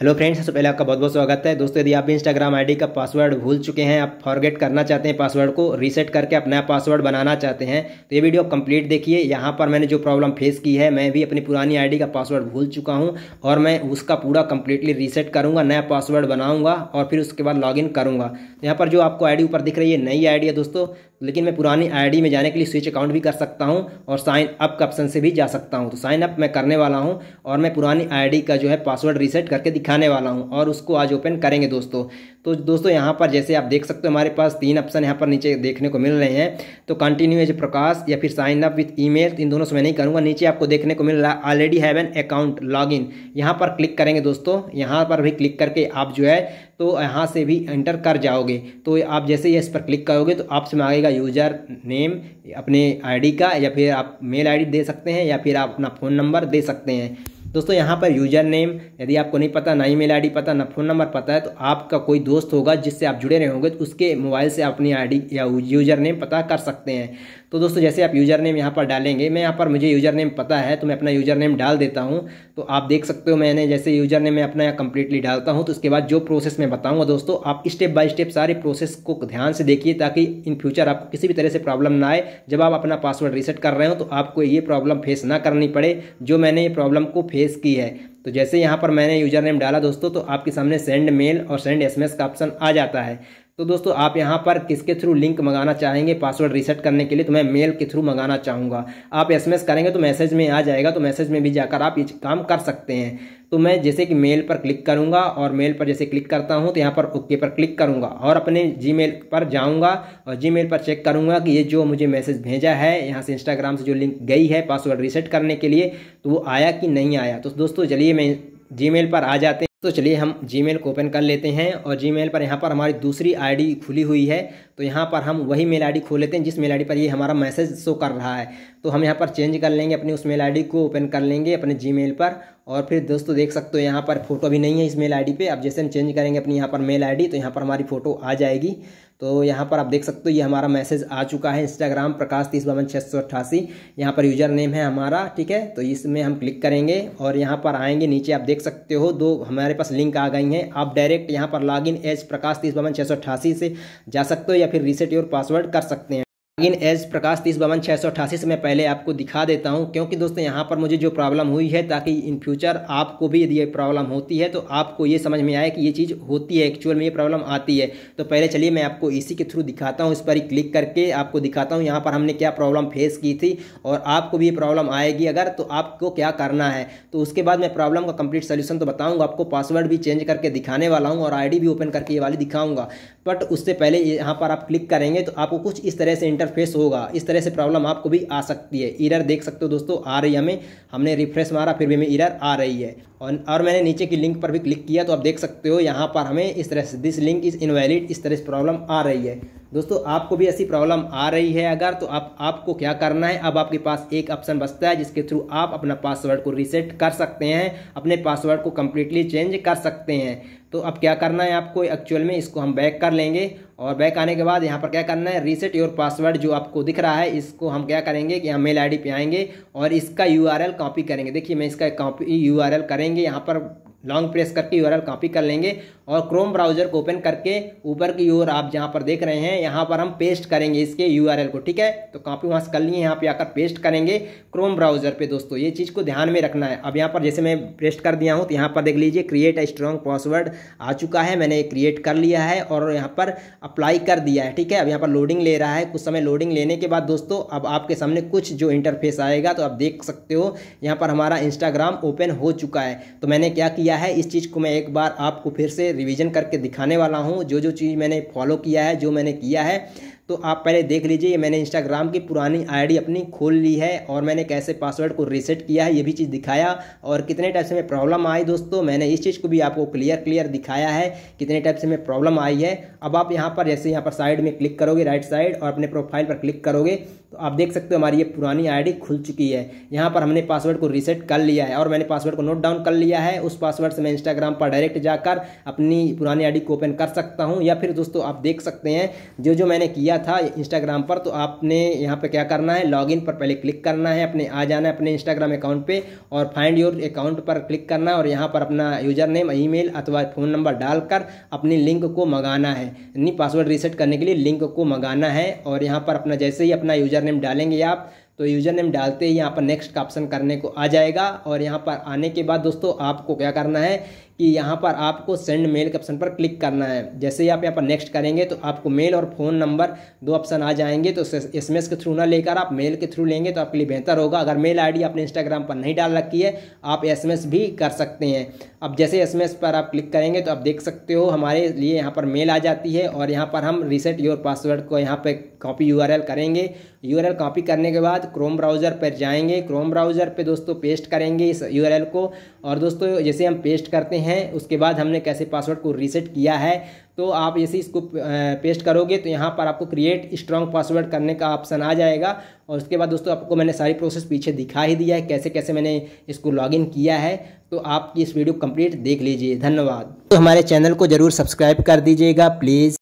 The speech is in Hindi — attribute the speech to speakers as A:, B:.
A: हेलो फ्रेंड्स सबसे पहले आपका बहुत बहुत स्वागत है दोस्तों यदि आप भी इंस्टाग्राम आईडी का पासवर्ड भूल चुके हैं आप फॉरगेट करना चाहते हैं पासवर्ड को रीसेट करके आप नया पासवर्ड बनाना चाहते हैं तो ये वीडियो कंप्लीट देखिए यहाँ पर मैंने जो प्रॉब्लम फेस की है मैं भी अपनी पुरानी आईडी का पासवर्ड भूल चुका हूँ और मैं उसका पूरा कंप्लीटली रीसेट करूँगा नया पासवर्ड बनाऊँगा और फिर उसके बाद लॉग इन करूँगा तो यहाँ पर जो आपको आई ऊपर दिख रही है नई आई है दोस्तों लेकिन मैं पुरानी आई में जाने के लिए स्विच अकाउंट भी कर सकता हूँ और साइन अप के ऑप्शन से भी जा सकता हूँ तो साइन अप मैं करने वाला हूँ और मैं पुरानी आई का जो है पासवर्ड रीसेट करके दिखा दिखाने वाला हूँ और उसको आज ओपन करेंगे दोस्तों तो दोस्तों यहाँ पर जैसे आप देख सकते हो हमारे पास तीन ऑप्शन यहाँ पर नीचे देखने को मिल रहे हैं तो कंटिन्यू एज प्रकाश या फिर साइन अप विथ ईमेल इन दोनों से मैं नहीं करूँगा नीचे आपको देखने को मिल रहा है already have an account log in यहाँ पर क्लिक करेंगे दोस्तों यहाँ पर भी क्लिक करके आप जो है तो यहाँ से भी एंटर कर जाओगे तो आप जैसे ही इस पर क्लिक करोगे तो आपसे मांगेगा यूजर नेम अपने आईडी का या फिर आप मेल आईडी दे सकते हैं या फिर आप अपना फ़ोन नंबर दे सकते हैं दोस्तों यहाँ पर यूजर नेम यदि आपको नहीं पता ना ईमेल आईडी पता ना फ़ोन नंबर पता है तो आपका कोई दोस्त होगा जिससे आप जुड़े रहे होंगे तो उसके मोबाइल से अपनी आईडी या यूजर नेम पता कर सकते हैं तो दोस्तों जैसे आप यूज़र नेम यहाँ पर डालेंगे मैं यहाँ पर मुझे यूज़र नेम पता है तो मैं अपना यूज़र नेम डाल देता हूँ तो आप देख सकते हो मैंने जैसे यूज़र नेम मैं अपना यहाँ कंप्लीटली डालता हूँ तो उसके बाद जो प्रोसेस मैं बताऊँगा दोस्तों आप स्टेप बाय स्टेप सारे प्रोसेस को ध्यान से देखिए ताकि इन फ्यूचर आपको किसी भी तरह से प्रॉब्लम ना आए जब आप अपना पासवर्ड रीसेट कर रहे हो तो आपको ये प्रॉब्लम फेस ना करनी पड़े जो मैंने ये प्रॉब्लम को फेस की है तो जैसे यहाँ पर मैंने यूजर नेम डाला दोस्तों तो आपके सामने सेंड मेल और सेंड एसएमएस का ऑप्शन आ जाता है तो दोस्तों आप यहाँ पर किसके थ्रू लिंक मंगाना चाहेंगे पासवर्ड रीसेट करने के लिए तो मैं मेल के थ्रू मंगाना चाहूँगा आप एसएमएस करेंगे तो मैसेज में आ जाएगा तो मैसेज में भी जाकर आप ये काम कर सकते हैं तो मैं जैसे कि मेल पर क्लिक करूँगा और मेल पर जैसे क्लिक करता हूँ तो यहाँ पर ओके पर क्लिक करूँगा और अपने जी पर जाऊँगा और जी पर चेक करूँगा कि ये जो मुझे मैसेज भेजा है यहाँ से इंस्टाग्राम से जो लिंक गई है पासवर्ड रीसेट करने के लिए तो वो आया कि नहीं आया तो दोस्तों चलिए मैं जी पर आ जाते तो चलिए हम जीमेल को ओपन कर लेते हैं और जीमेल पर यहाँ पर हमारी दूसरी आईडी खुली हुई है तो यहाँ पर हम वही मेल आईडी खोल लेते हैं जिस मेल आईडी पर ये हमारा मैसेज शो कर रहा है तो हम यहाँ पर चेंज कर लेंगे अपनी उस मेल आईडी को ओपन कर लेंगे अपने जीमेल पर और फिर दोस्तों देख सकते हो यहाँ पर फोटो भी नहीं है इस मेल डी पर अब जैसे हम चेंज करेंगे अपनी यहाँ पर मेल डी तो यहाँ पर हमारी फ़ोटो आ जाएगी तो यहाँ पर आप देख सकते हो ये हमारा मैसेज आ चुका है इंस्टाग्राम प्रकाश तीस बावन छः सौ अट्ठासी यहाँ पर यूजर नेम है हमारा ठीक है तो इसमें हम क्लिक करेंगे और यहाँ पर आएंगे नीचे आप देख सकते हो दो हमारे पास लिंक आ गई हैं आप डायरेक्ट यहाँ पर इन एज प्रकाश तीस छः सौ अट्ठासी से जा सकते हो या फिर रिसेट योर पासवर्ड कर सकते हैं इन एज प्रकाश तीस बावन छः सौ अठासी से मैं पहले आपको दिखा देता हूं क्योंकि दोस्तों यहां पर मुझे जो प्रॉब्लम हुई है ताकि इन फ्यूचर आपको भी यदि ये प्रॉब्लम होती है तो आपको ये समझ में आए कि ये चीज़ होती है एक्चुअल में ये प्रॉब्लम आती है तो पहले चलिए मैं आपको इसी के थ्रू दिखाता हूँ इस पर ही क्लिक करके आपको दिखाता हूँ यहाँ पर हमने क्या प्रॉब्लम फेस की थी और आपको भी ये प्रॉब्लम आएगी अगर तो आपको क्या करना है तो उसके बाद मैं प्रॉब्लम का कंप्लीट सोल्यूशन तो बताऊँगा आपको पासवर्ड भी चेंज करके दिखाने वाला हूँ और आई भी ओपन करके ये वाली दिखाऊँगा बट उससे पहले यहाँ पर आप क्लिक करेंगे तो आपको कुछ इस तरह से इंटर फेस होगा इस तरह से प्रॉब्लम आपको भी आ सकती है इरर देख सकते हो दोस्तों आ रही है हमें हमने रिफ्रेश मारा फिर भी हमें इरर आ रही है और, और मैंने नीचे की लिंक पर भी क्लिक किया तो आप देख सकते हो यहाँ पर हमें इस तरह से दिस लिंक इज़ इनवैलिड इस तरह से प्रॉब्लम आ रही है दोस्तों आपको भी ऐसी प्रॉब्लम आ रही है अगर तो आप आपको क्या करना है अब आपके पास एक ऑप्शन बचता है जिसके थ्रू आप अपना पासवर्ड को रीसेट कर सकते हैं अपने पासवर्ड को कम्प्लीटली चेंज कर सकते हैं तो अब क्या करना है आपको एक्चुअल में इसको हम बैक कर लेंगे और बैक आने के बाद यहाँ पर क्या करना है रीसेट योर पासवर्ड जो आपको दिख रहा है इसको हम क्या करेंगे कि हम मेल आईडी पे आएंगे और इसका यूआरएल कॉपी करेंगे देखिए मैं इसका कॉपी यूआरएल करेंगे यहाँ पर लॉन्ग प्रेस करके यूआरएल कॉपी कर लेंगे और क्रोम ब्राउजर को ओपन करके ऊपर की ओर आप जहाँ पर देख रहे हैं यहाँ पर हम पेस्ट करेंगे इसके यू को ठीक है तो कॉपी वहाँ से कर लिए यहाँ पे आकर पेस्ट करेंगे क्रोम ब्राउजर पे दोस्तों ये चीज़ को ध्यान में रखना है अब यहाँ पर जैसे मैं पेस्ट कर दिया हूँ तो यहाँ पर देख लीजिए क्रिएट ए स्ट्रॉन्ग पासवर्ड आ चुका है मैंने क्रिएट कर लिया है और यहाँ पर अप्लाई कर दिया है ठीक है अब यहाँ पर लोडिंग ले रहा है कुछ समय लोडिंग लेने के बाद दोस्तों अब आपके सामने कुछ जो इंटरफेस आएगा तो आप देख सकते हो यहाँ पर हमारा इंस्टाग्राम ओपन हो चुका है तो मैंने क्या किया लिया है इस चीज़ को मैं एक बार आपको फिर से रिवीजन करके दिखाने वाला हूँ जो जो चीज़ मैंने फॉलो किया है जो मैंने किया है तो आप पहले देख लीजिए मैंने इंस्टाग्राम की पुरानी आईडी अपनी खोल ली है और मैंने कैसे पासवर्ड को रीसेट किया है ये भी चीज़ दिखाया और कितने टाइप से मैं प्रॉब्लम आई दोस्तों मैंने इस चीज़ को भी आपको क्लियर क्लियर दिखाया है कितने टाइप से मैं प्रॉब्लम आई है अब आप यहाँ पर जैसे यहाँ पर साइड में क्लिक करोगे राइट साइड और अपने प्रोफाइल पर क्लिक करोगे तो आप देख सकते हो हमारी ये पुरानी आई खुल चुकी है यहाँ पर हमने पासवर्ड को रीसेट कर लिया है और मैंने पासवर्ड को नोट डाउन कर लिया है उस पासवर्ड से मैं इंस्टाग्राम पर डायरेक्ट जाकर अपनी पुरानी आई को ओपन कर सकता हूँ या फिर दोस्तों आप देख सकते हैं जो जो मैंने किया था इंस्टाग्राम पर तो आपने यहाँ पे क्या करना है लॉगिन पर पहले क्लिक करना है अपने आ जाना है अपने इंस्टाग्राम अकाउंट पे और फाइंड योर अकाउंट पर क्लिक करना है और यहाँ पर अपना यूजर नेम ईमेल अथवा फ़ोन नंबर डालकर अपनी लिंक को मंगाना है यानी पासवर्ड रीसेट करने के लिए लिंक को मंगाना है और यहाँ पर अपना जैसे ही अपना यूजर नेम डालेंगे आप तो यूज़र नेम डालते ही यहाँ पर नेक्स्ट का ऑप्शन करने को आ जाएगा और यहाँ पर आने के बाद दोस्तों आपको क्या करना है कि यहाँ पर आपको सेंड मेल के ऑप्शन पर क्लिक करना है जैसे ही आप यहाँ पर नेक्स्ट करेंगे तो आपको मेल और फ़ोन नंबर दो ऑप्शन आ जाएंगे तो एस के थ्रू ना लेकर आप मेल के थ्रू लेंगे तो आपके लिए बेहतर होगा अगर मेल आईडी आपने इंस्टाग्राम पर नहीं डाल रखी है आप एस भी कर सकते हैं अब जैसे एस पर आप क्लिक करेंगे तो आप देख सकते हो हमारे लिए यहाँ पर मेल आ जाती है और यहाँ पर हम रिसेट योर पासवर्ड को यहाँ पर कॉपी यू करेंगे यू कॉपी करने के बाद क्रोम ब्राउज़र पर जाएंगे क्रोम ब्राउज़र पे दोस्तों पेस्ट करेंगे इस यू को और दोस्तों जैसे हम पेस्ट करते हैं उसके बाद हमने कैसे पासवर्ड को रीसेट किया है तो आप जैसे इसको पेस्ट करोगे तो यहाँ पर आपको क्रिएट स्ट्रॉन्ग पासवर्ड करने का ऑप्शन आ जाएगा और उसके बाद दोस्तों आपको मैंने सारी प्रोसेस पीछे दिखा ही दिया है कैसे कैसे मैंने इसको लॉगिन किया है तो आपकी इस वीडियो कंप्लीट देख लीजिए धन्यवाद तो हमारे चैनल को ज़रूर सब्सक्राइब कर दीजिएगा प्लीज़